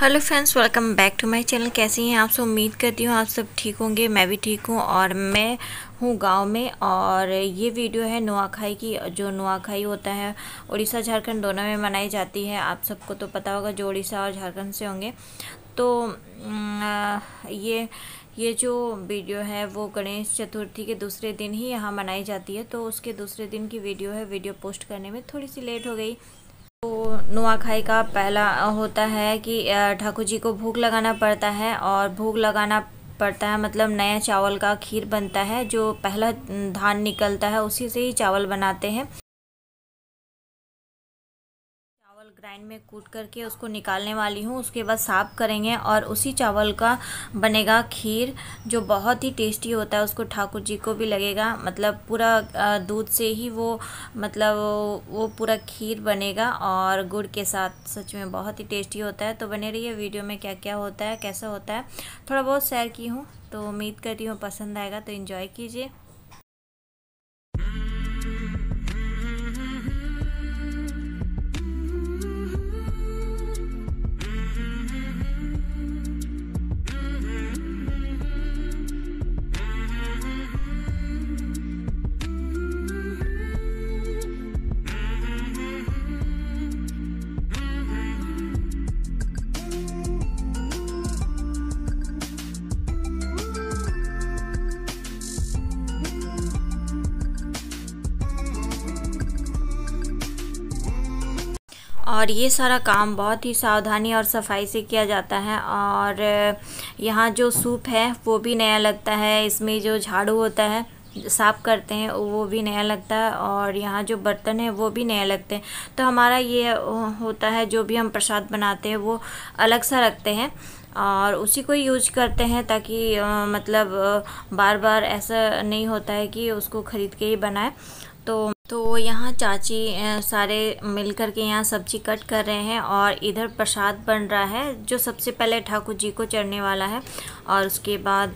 hello friends welcome back to my channel कैसी हैं आप सब उम्मीद करती हूँ आप सब ठीक होंगे मैं भी ठीक हूँ और मैं हूँ गांव में और ये वीडियो है नुआखाई की जो नुआखाई होता है उड़ीसा झारखंड दोनों में मनाई जाती है आप सबको तो पता होगा जो उड़ीसा और झारखंड से होंगे तो ये ये जो वीडियो है वो गणेश चतुर्थी के दूसरे दिन ही यहाँ मनाई जाती है तो उसके दूसरे दिन की वीडियो है वीडियो पोस्ट करने में थोड़ी सी लेट हो गई तो नुआखाई का पहला होता है कि ठाकुर जी को भूख लगाना पड़ता है और भूख लगाना पड़ता है मतलब नया चावल का खीर बनता है जो पहला धान निकलता है उसी से ही चावल बनाते हैं ग्राइंड में कूट करके उसको निकालने वाली हूँ उसके बाद साफ़ करेंगे और उसी चावल का बनेगा खीर जो बहुत ही टेस्टी होता है उसको ठाकुर जी को भी लगेगा मतलब पूरा दूध से ही वो मतलब वो पूरा खीर बनेगा और गुड़ के साथ सच में बहुत ही टेस्टी होता है तो बने रहिए वीडियो में क्या क्या होता है कैसा होता है थोड़ा बहुत शेयर की हूँ तो उम्मीद करती हूँ पसंद आएगा तो इन्जॉय कीजिए और ये सारा काम बहुत ही सावधानी और सफाई से किया जाता है और यहाँ जो सूप है वो भी नया लगता है इसमें जो झाड़ू होता है साफ़ करते हैं वो भी नया लगता है और यहाँ जो बर्तन है वो भी नया लगते हैं तो हमारा ये होता है जो भी हम प्रसाद बनाते हैं वो अलग सा रखते हैं और उसी को यूज करते हैं ताकि आ, मतलब बार बार ऐसा नहीं होता है कि उसको ख़रीद के ही बनाए तो तो यहाँ चाची सारे मिल कर के यहाँ सब्जी कट कर रहे हैं और इधर प्रसाद बन रहा है जो सबसे पहले ठाकुर जी को चढ़ने वाला है और उसके बाद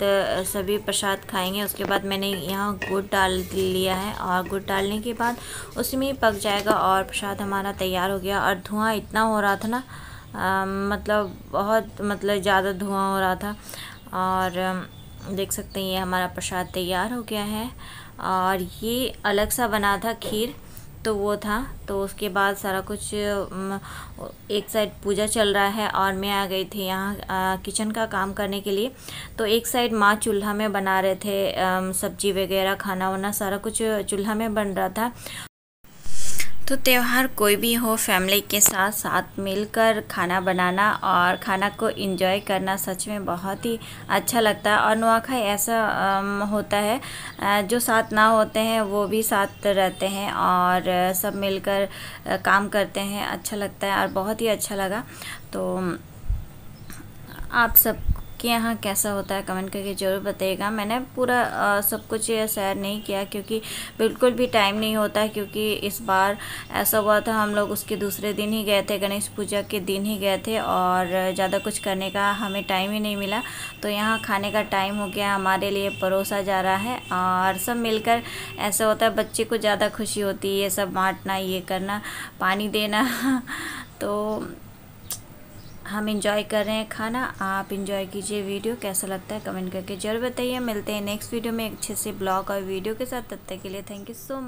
सभी प्रसाद खाएंगे उसके बाद मैंने यहाँ गुड़ डाल लिया है और गुड़ डालने के बाद उसमें पक जाएगा और प्रसाद हमारा तैयार हो गया और धुआँ इतना हो रहा था ना आ, मतलब बहुत मतलब ज़्यादा धुआँ हो रहा था और देख सकते हैं ये हमारा प्रसाद तैयार हो गया है और ये अलग सा बना था खीर तो वो था तो उसके बाद सारा कुछ एक साइड पूजा चल रहा है और मैं आ गई थी यहाँ किचन का काम करने के लिए तो एक साइड माँ चूल्हा में बना रहे थे सब्जी वगैरह खाना वाना सारा कुछ चूल्हा में बन रहा था तो त्यौहार कोई भी हो फैमिली के साथ साथ मिलकर खाना बनाना और खाना को एंजॉय करना सच में बहुत ही अच्छा लगता है और नुआखाई ऐसा होता है जो साथ ना होते हैं वो भी साथ रहते हैं और सब मिलकर काम करते हैं अच्छा लगता है और बहुत ही अच्छा लगा तो आप सब आपके यहाँ कैसा होता है कमेंट करके ज़रूर बताइएगा मैंने पूरा आ, सब कुछ सैर नहीं किया क्योंकि बिल्कुल भी टाइम नहीं होता क्योंकि इस बार ऐसा हुआ था हम लोग उसके दूसरे दिन ही गए थे गणेश पूजा के दिन ही गए थे और ज़्यादा कुछ करने का हमें टाइम ही नहीं मिला तो यहाँ खाने का टाइम हो गया हमारे लिए परोसा जा रहा है और सब मिलकर ऐसा होता है बच्चे को ज़्यादा खुशी होती है ये सब बाँटना ये करना पानी देना तो हम इंजॉय कर रहे हैं खाना आप इंजॉय कीजिए वीडियो कैसा लगता है कमेंट करके जरूर बताइए मिलते हैं नेक्स्ट वीडियो में अच्छे से ब्लॉग और वीडियो के साथ तब तक के लिए थैंक यू सो मच